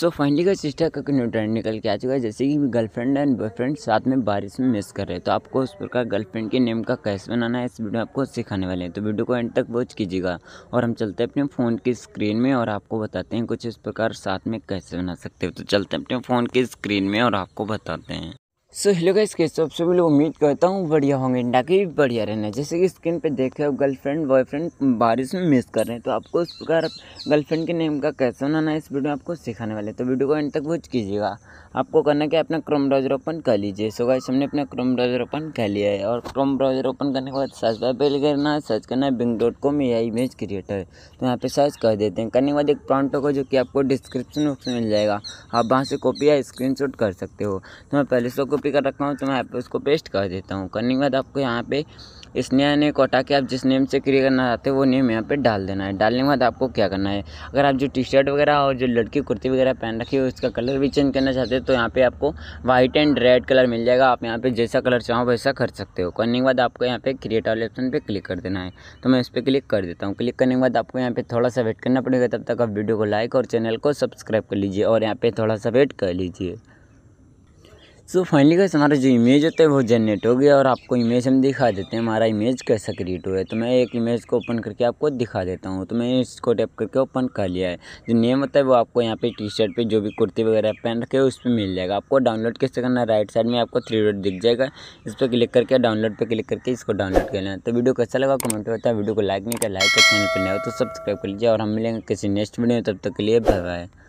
सो finally का sister का new trend निकल के आ चुका है जैसे कि गर्लफ्रेंड एंड बॉयफ्रेंड साथ में बारिश में मिस कर रहे हैं तो आपको उस प्रकार गर्लफ्रेंड के नेम का कैसे बनाना है इस वीडियो में आपको सिखाने वाले हैं तो वीडियो को एंड तक वॉच कीजिएगा और हम चलते हैं अपने फ़ोन की स्क्रीन में और आपको बताते हैं कुछ इस प्रकार साथ में कैसे बना सकते हो तो चलते हैं अपने फ़ोन की स्क्रीन में और आपको बताते हैं सो हेलो गाइस कैसे आप सभी लोग उम्मीद करता हूँ बढ़िया होंगे के बढ़िया रहना जैसे कि स्क्रीन पे देख रहे हो गर्लफ्रेंड बॉयफ्रेंड बारिश में मिस कर रहे हैं तो आपको उस प्रकार गर्लफ्रेंड के नेम का कैसे बनाना इस वीडियो में आपको सिखाने वाले तो वीडियो को एंड तक वॉच कीजिएगा आपको करना क्या अपना क्रोम ब्राउजर ओपन कर लीजिए सो गाइस हमने अपना क्रोम ब्राउजर ओपन कर लिया है और क्रोम ब्राउजर ओपन करने के बाद सर्च पर पहले करना है सर्च करना है बिंग डॉट कॉम या इमेज क्रिएटर तो यहाँ पर सर्च कर देते हैं करने के बाद एक प्रॉन्ट होगा जो कि आपको डिस्क्रिप्शन बॉक्स में मिल जाएगा आप वहाँ से कॉपी या स्क्रीन कर सकते हो तो मैं पहले से कॉपी कर रखा हूँ तो मैं यहाँ पे उसको पेस्ट कर देता हूँ करने के बाद आपको यहाँ पे इस नया नए को हटा के आप जिस नेम से क्रिएट करना चाहते हो वो नेम यहाँ पे डाल देना है डालने के बाद आपको क्या करना है अगर आप जो टी शर्ट वगैरह और जो लड़की कुर्ती वगैरह पहन रखी हो उसका कलर भी चेंज करना चाहते हो तो यहाँ पे आपको वाइट एंड रेड कलर मिल जाएगा आप यहाँ पे जैसा कलर चाहो वैसा कर सकते हो करने के बाद आपको यहाँ पे क्रिएट वाले ऑप्शन पर क्लिक कर देना है तो मैं इस पर क्लिक कर देता हूँ क्लिक करने के बाद आपको यहाँ पे थोड़ा सा वेट करना पड़ेगा तब तक आप वीडियो को लाइक और चैनल को सब्सक्राइब कर लीजिए और यहाँ पे थोड़ा सा वेट कर लीजिए सो फाइनली कैसे हमारा जो इमेज होता है वो जनरेट हो गया और आपको इमेज हम दिखा देते हैं हमारा इमेज कैसा क्रिएट हुआ है तो मैं एक इमेज को ओपन करके आपको दिखा देता हूँ तो मैंने इसको टैप करके ओपन कर लिया है जो नेम होता है वो आपको यहाँ पे टी शर्ट पर जो भी कुर्ती वगैरह पहन रखे उस पर मिल जाएगा आपको डाउनलोड कैसे करना राइट साइड में आपको थ्री डॉट दिख जाएगा इस पर क्लिक करके डाउनलोड पर क्लिक करके इसको डाउनलोड कर लेना तो वीडियो कैसा लगा कमेंट होता है वीडियो को लाइक नहीं कर लाइक का चैनल पर नहीं हो तो सब्सक्राइब कर लीजिए और हम मिलेंगे किसी नेक्स्ट वीडियो में तब तक के लिए बाय बाय